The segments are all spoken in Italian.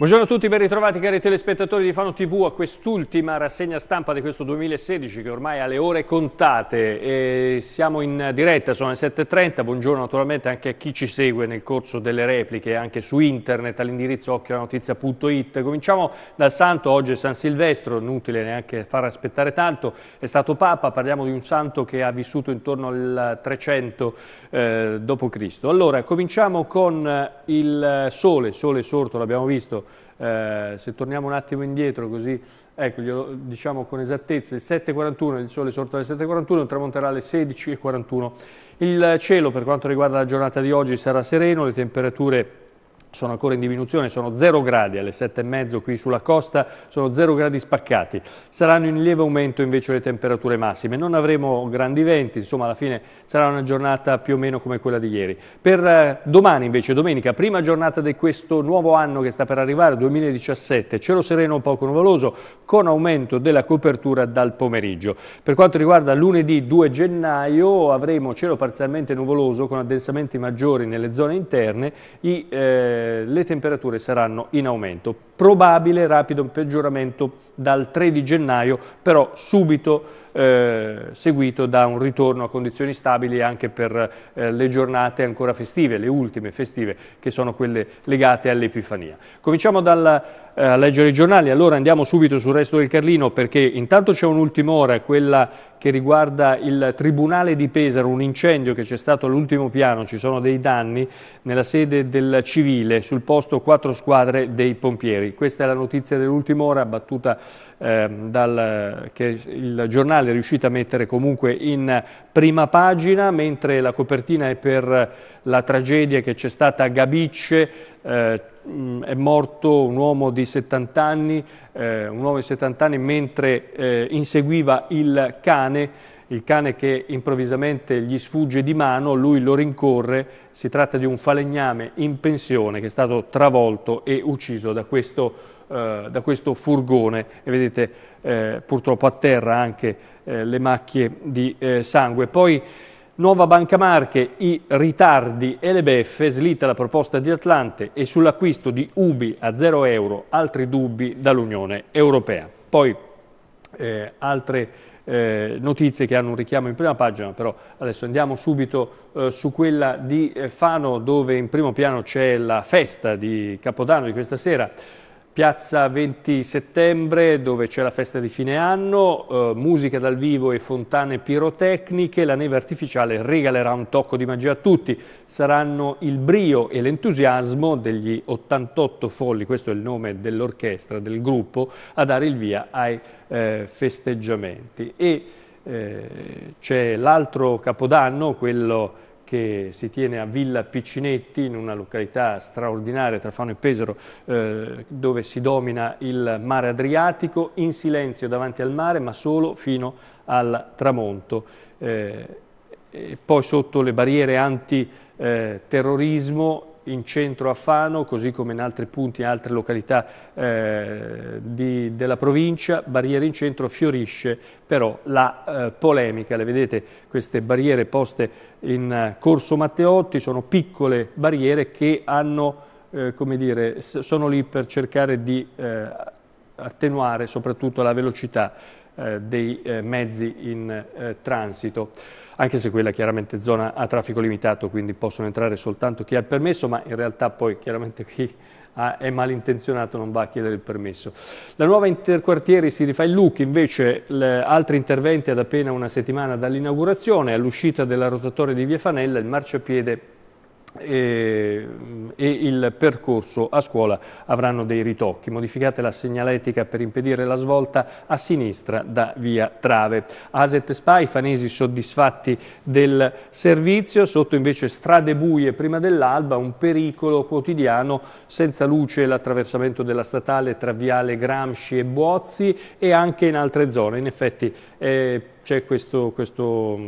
Buongiorno a tutti, ben ritrovati cari telespettatori di Fano TV a quest'ultima rassegna stampa di questo 2016 che ormai ha le ore contate. E siamo in diretta, sono le 7.30, buongiorno naturalmente anche a chi ci segue nel corso delle repliche anche su internet all'indirizzo occhiolanotizia.it. Cominciamo dal santo, oggi è San Silvestro, inutile neanche far aspettare tanto, è stato Papa, parliamo di un santo che ha vissuto intorno al 300 eh, d.C. Allora, cominciamo con il sole, sole sorto, l'abbiamo visto, eh, se torniamo un attimo indietro così, ecco, glielo diciamo con esattezza, il 7.41, il sole sorto alle 7.41, tramonterà alle 16.41. Il cielo per quanto riguarda la giornata di oggi sarà sereno, le temperature sono ancora in diminuzione, sono 0 gradi alle e mezzo qui sulla costa, sono 0 gradi spaccati. Saranno in lieve aumento invece le temperature massime, non avremo grandi venti, insomma alla fine sarà una giornata più o meno come quella di ieri. Per eh, domani invece, domenica, prima giornata di questo nuovo anno che sta per arrivare, 2017, cielo sereno poco nuvoloso con aumento della copertura dal pomeriggio. Per quanto riguarda lunedì 2 gennaio avremo cielo parzialmente nuvoloso con addensamenti maggiori nelle zone interne, i, eh, le temperature saranno in aumento probabile rapido peggioramento dal 3 di gennaio, però subito eh, seguito da un ritorno a condizioni stabili anche per eh, le giornate ancora festive, le ultime festive che sono quelle legate all'Epifania. Cominciamo dal eh, leggere i giornali, allora andiamo subito sul resto del Carlino perché intanto c'è un'ultima ora, quella che riguarda il Tribunale di Pesaro, un incendio che c'è stato all'ultimo piano, ci sono dei danni nella sede del civile, sul posto quattro squadre dei pompieri. Europei. Questa è la notizia dell'ultima ora battuta eh, dal, che il giornale è riuscito a mettere comunque in prima pagina, mentre la copertina è per la tragedia che c'è stata a Gabicce, eh, è morto un uomo di 70 anni, eh, un uomo di 70 anni mentre eh, inseguiva il cane il cane che improvvisamente gli sfugge di mano, lui lo rincorre, si tratta di un falegname in pensione che è stato travolto e ucciso da questo, eh, da questo furgone e vedete eh, purtroppo a terra anche eh, le macchie di eh, sangue. Poi Nuova Banca Marche, i ritardi e le beffe, slitta la proposta di Atlante e sull'acquisto di Ubi a 0 euro, altri dubbi dall'Unione Europea. Poi eh, altre eh, notizie che hanno un richiamo in prima pagina, però adesso andiamo subito eh, su quella di eh, Fano dove in primo piano c'è la festa di Capodanno di questa sera. Piazza 20 settembre dove c'è la festa di fine anno, eh, musica dal vivo e fontane pirotecniche, la neve artificiale regalerà un tocco di magia a tutti, saranno il brio e l'entusiasmo degli 88 folli, questo è il nome dell'orchestra, del gruppo, a dare il via ai eh, festeggiamenti. E eh, c'è l'altro capodanno, quello che si tiene a Villa Piccinetti, in una località straordinaria tra Fano e Pesaro, eh, dove si domina il mare Adriatico, in silenzio davanti al mare, ma solo fino al tramonto. Eh, poi sotto le barriere antiterrorismo eh, in centro a Fano, così come in altri punti, in altre località eh, di, della provincia. Barriere in centro fiorisce però la eh, polemica. Le vedete queste barriere poste in eh, Corso Matteotti, sono piccole barriere che hanno, eh, dire, sono lì per cercare di eh, attenuare soprattutto la velocità eh, dei mezzi in transito anche se quella chiaramente è zona a traffico limitato, quindi possono entrare soltanto chi ha il permesso, ma in realtà poi chiaramente chi Ah, è malintenzionato, non va a chiedere il permesso. La nuova interquartieri si rifà il look, invece le, altri interventi ad appena una settimana dall'inaugurazione, all'uscita della rotatoria di Via Fanella, il marciapiede eh, e il percorso a scuola avranno dei ritocchi. Modificate la segnaletica per impedire la svolta a sinistra da via Trave. Aset Spa, i fanesi soddisfatti del servizio, sotto invece strade buie prima dell'alba, un pericolo quotidiano senza luce l'attraversamento della statale tra viale Gramsci e Buozzi e anche in altre zone. In effetti eh, c'è questo, questo,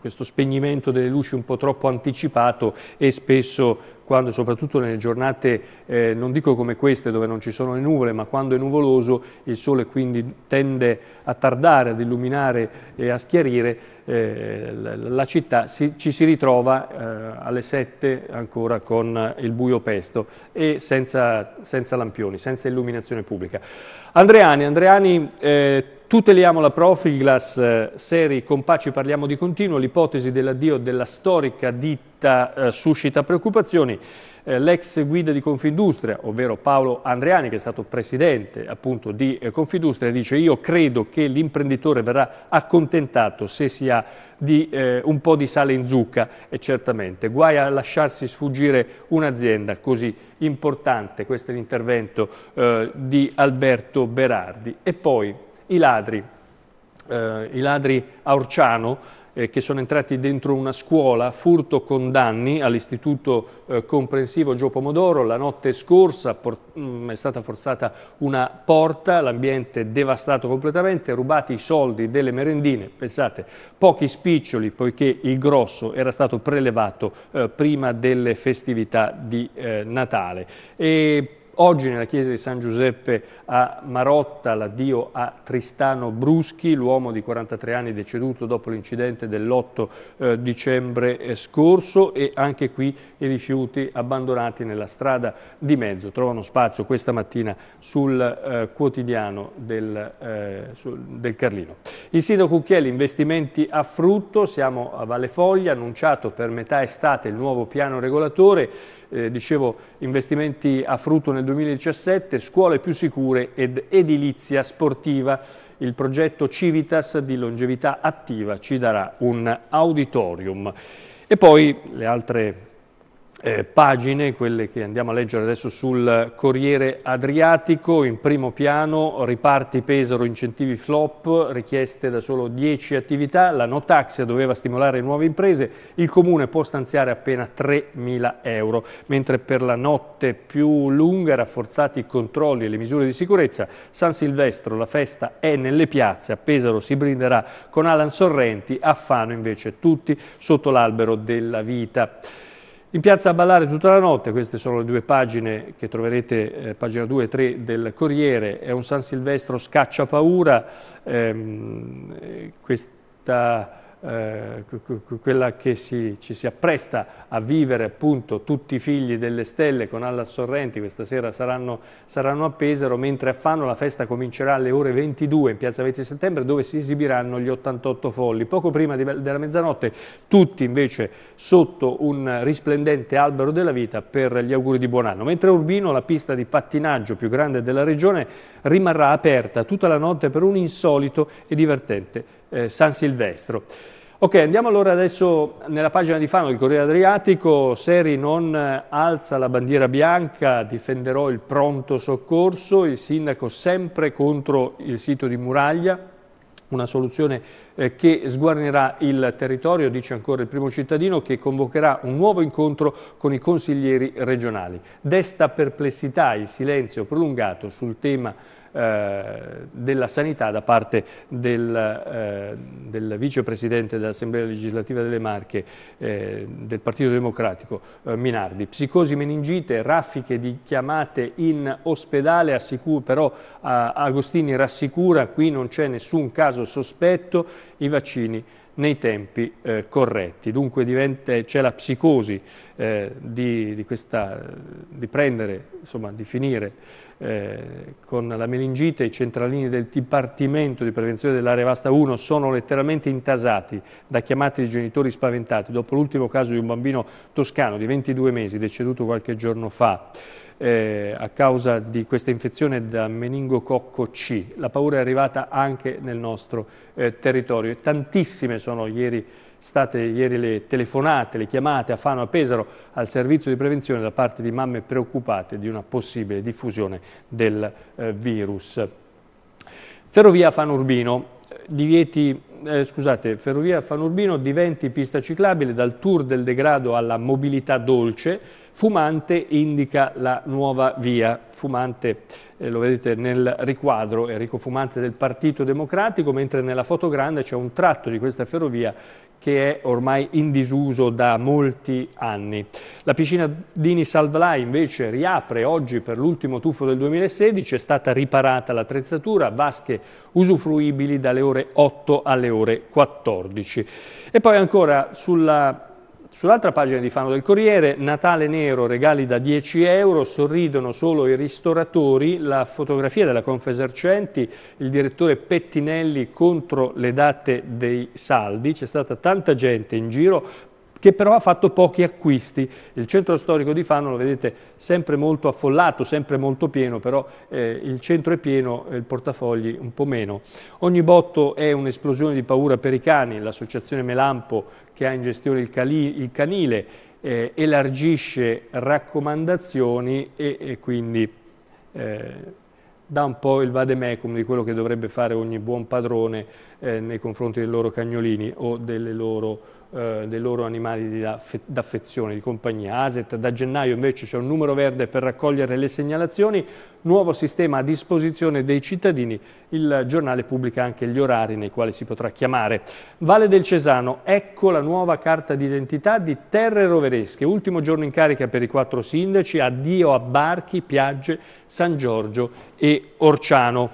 questo, spegnimento delle luci un po' troppo anticipato e spesso quando, soprattutto nelle giornate, eh, non dico come queste dove non ci sono le nuvole, ma quando è nuvoloso il sole quindi tende a tardare, ad illuminare e a schiarire eh, la città, si, ci si ritrova eh, alle 7 ancora con il buio pesto e senza, senza lampioni, senza illuminazione pubblica. Andreani, Andreani eh, Tuteliamo la Profilglass, eh, Seri, con Compacci, parliamo di continuo, l'ipotesi dell'addio della storica ditta eh, suscita preoccupazioni. Eh, L'ex guida di Confindustria, ovvero Paolo Andriani, che è stato presidente appunto di eh, Confindustria, dice io credo che l'imprenditore verrà accontentato se si ha di, eh, un po' di sale in zucca e certamente guai a lasciarsi sfuggire un'azienda così importante, questo è l'intervento eh, di Alberto Berardi. E poi i ladri, eh, i ladri a Orciano eh, che sono entrati dentro una scuola, furto con danni all'istituto eh, comprensivo Gio Pomodoro, la notte scorsa mh, mm, è stata forzata una porta, l'ambiente devastato completamente, rubati i soldi delle merendine, pensate, pochi spiccioli poiché il grosso era stato prelevato eh, prima delle festività di eh, Natale. E Oggi nella chiesa di San Giuseppe a Marotta, l'addio a Tristano Bruschi, l'uomo di 43 anni deceduto dopo l'incidente dell'8 eh, dicembre eh, scorso e anche qui i rifiuti abbandonati nella strada di mezzo trovano spazio questa mattina sul eh, quotidiano del, del, Carlino. Il sindaco Cucchielli, investimenti a frutto, siamo a Valle Foglia, annunciato per metà estate il nuovo piano regolatore, dicevo investimenti a frutto nel nel 2017 scuole più sicure ed edilizia sportiva. Il progetto Civitas di longevità attiva ci darà un auditorium. E poi le altre eh, pagine, quelle che andiamo a leggere adesso sul Corriere Adriatico, in primo piano riparti Pesaro, incentivi flop, richieste da solo 10 attività, la no tax doveva stimolare nuove imprese, il comune può stanziare appena 3.000 euro, mentre per la notte più lunga rafforzati i controlli e le misure di sicurezza, San Silvestro la festa è nelle piazze, a Pesaro si brinderà con Alan Sorrenti, a Fano invece tutti sotto l'albero della vita. In piazza a ballare tutta la notte, queste sono le due pagine che troverete, eh, pagina 2 e 3 del Corriere, è un San Silvestro scaccia paura, ehm, eh, questa eh, quella che si, ci si appresta a vivere appunto tutti i figli delle stelle con Alla Sorrenti, questa sera saranno, saranno a Pesaro, mentre a Fano la festa comincerà alle ore 22 in piazza 20 settembre dove si esibiranno gli 88 folli. Poco prima di, della mezzanotte tutti invece sotto un risplendente albero della vita per gli auguri di buon anno. Mentre a Urbino la pista di pattinaggio più grande della regione rimarrà aperta tutta la notte per un insolito e divertente eh, San Silvestro. Ok, andiamo allora adesso nella pagina di Fano del Corriere Adriatico, Seri non eh, alza la bandiera bianca, difenderò il pronto soccorso, il sindaco sempre contro il sito di Muraglia, una soluzione eh, che sguarnirà il territorio, dice ancora il primo cittadino, che convocherà un nuovo incontro con i consiglieri regionali. Desta perplessità il silenzio prolungato sul tema eh, della sanità da parte del, eh, del vicepresidente dell'Assemblea legislativa delle Marche eh, del Partito Democratico eh, Minardi. Psicosi, meningite, raffiche di chiamate in ospedale, però eh, Agostini rassicura, qui non c'è nessun caso sospetto, i vaccini nei tempi eh, corretti. Dunque c'è la psicosi eh, di, di, questa, di, prendere, insomma di finire eh, con la meningite, i centralini del Dipartimento di Prevenzione dell'Area Vasta 1 sono letteralmente intasati da chiamate di genitori spaventati dopo l'ultimo caso di un bambino toscano di 22 mesi deceduto qualche giorno fa eh, a causa di questa infezione da meningococco C. La paura è arrivata anche nel nostro eh, territorio. Tantissime sono ieri state ieri le telefonate, le chiamate a Fano, a Pesaro al servizio di prevenzione da parte di mamme preoccupate di una possibile diffusione del eh, virus. Ferrovia Fano Urbino, divieti, eh, scusate, ferrovia Fanurbino diventi pista ciclabile dal tour del degrado alla mobilità dolce, fumante indica la nuova via, fumante eh, lo vedete nel riquadro Enrico Fumante del Partito Democratico, mentre nella foto grande c'è un tratto di questa ferrovia che è ormai in disuso da molti anni. La piscina Dini Salvlai invece riapre oggi per l'ultimo tuffo del 2016, è stata riparata l'attrezzatura, vasche usufruibili dalle ore 8 alle ore 14. E poi ancora sulla Sull'altra pagina di Fano del Corriere, Natale nero, regali da 10 euro, sorridono solo i ristoratori, la fotografia della Confesercenti, il direttore Pettinelli contro le date dei saldi, c'è stata tanta gente in giro che però ha fatto pochi acquisti. Il centro storico di Fano lo vedete sempre molto affollato, sempre molto pieno, però eh, il centro è pieno, il portafogli un po' meno. Ogni botto è un'esplosione di paura per i cani, l'associazione Melampo che ha in gestione il, cali, il canile eh, elargisce raccomandazioni e, e quindi eh, dà un po' il vademecum di quello che dovrebbe fare ogni buon padrone eh, nei confronti dei loro cagnolini o delle loro eh, dei loro animali d'affezione, di compagnia. ASET da gennaio invece c'è un numero verde per raccogliere le segnalazioni, nuovo sistema a disposizione dei cittadini, il giornale pubblica anche gli orari nei quali si potrà chiamare. Valle del Cesano, ecco la nuova carta d'identità di Terre Roveresche, ultimo giorno in carica per i quattro sindaci, addio a Barchi, Piagge, San Giorgio e Orciano.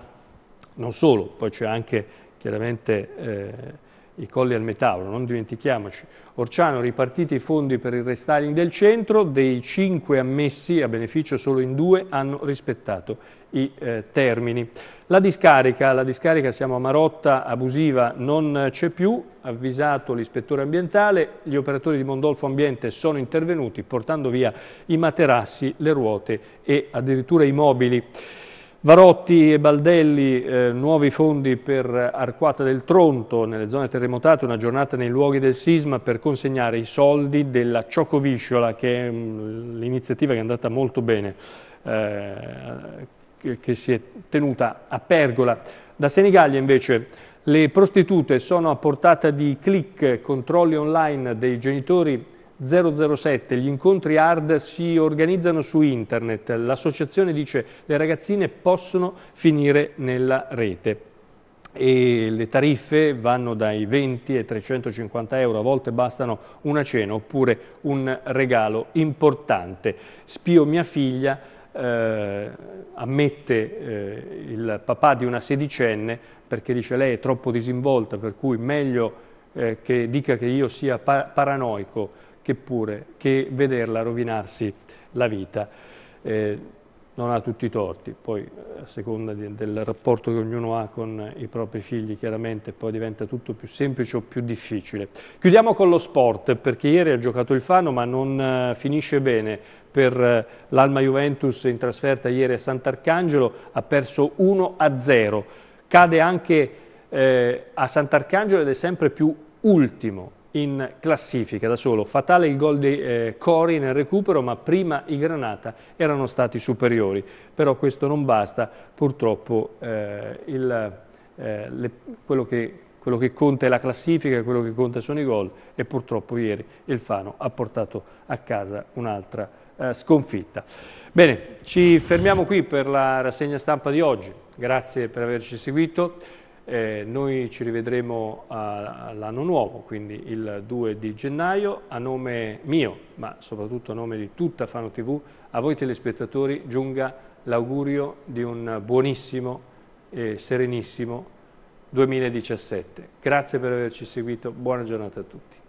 Non solo, poi c'è anche chiaramente... Eh, i colli al metauro, non dimentichiamoci. Orciano ripartiti i fondi per il restyling del centro, dei cinque ammessi a beneficio solo in due hanno rispettato i eh, termini. La discarica, la discarica, siamo a Marotta, abusiva, non c'è più, avvisato l'ispettore ambientale, gli operatori di Mondolfo Ambiente sono intervenuti portando via i materassi, le ruote e addirittura i mobili. Varotti e Baldelli, eh, nuovi fondi per Arquata del Tronto, nelle zone terremotate, una giornata nei luoghi del sisma per consegnare i soldi della Cioccovisciola, che è mm, l'iniziativa che è andata molto bene, eh, che, che si è tenuta a Pergola. Da Senigallia invece le prostitute sono a portata di click, controlli online dei genitori 007, gli incontri hard si organizzano su internet, l'associazione dice le ragazzine possono finire nella rete e le tariffe vanno dai 20 ai 350 euro, a volte bastano una cena oppure un regalo importante. Spio mia figlia eh, ammette eh, il papà di una sedicenne perché dice lei è troppo disinvolta per cui meglio eh, che dica che io sia pa paranoico che, pure, che vederla rovinarsi la vita. Eh, non ha tutti i torti, poi a seconda di, del rapporto che ognuno ha con i propri figli chiaramente poi diventa tutto più semplice o più difficile. Chiudiamo con lo sport perché ieri ha giocato il Fano ma non uh, finisce bene per uh, l'Alma Juventus in trasferta ieri a Sant'Arcangelo, ha perso 1-0, cade anche eh, a Sant'Arcangelo ed è sempre più ultimo in classifica da solo. Fatale il gol di eh, Cori nel recupero, ma prima i Granata erano stati superiori. Però questo non basta, purtroppo eh, il, eh, le, quello, che, quello, che, conta è la classifica, quello che conta sono i gol e purtroppo ieri il Fano ha portato a casa un'altra eh, sconfitta. Bene, ci fermiamo qui per la rassegna stampa di oggi. Grazie per averci seguito. Eh, noi ci rivedremo all'anno nuovo, quindi il 2 di gennaio, a nome mio, ma soprattutto a nome di tutta Fano TV, a voi telespettatori giunga l'augurio di un buonissimo e serenissimo 2017. Grazie per averci seguito, buona giornata a tutti.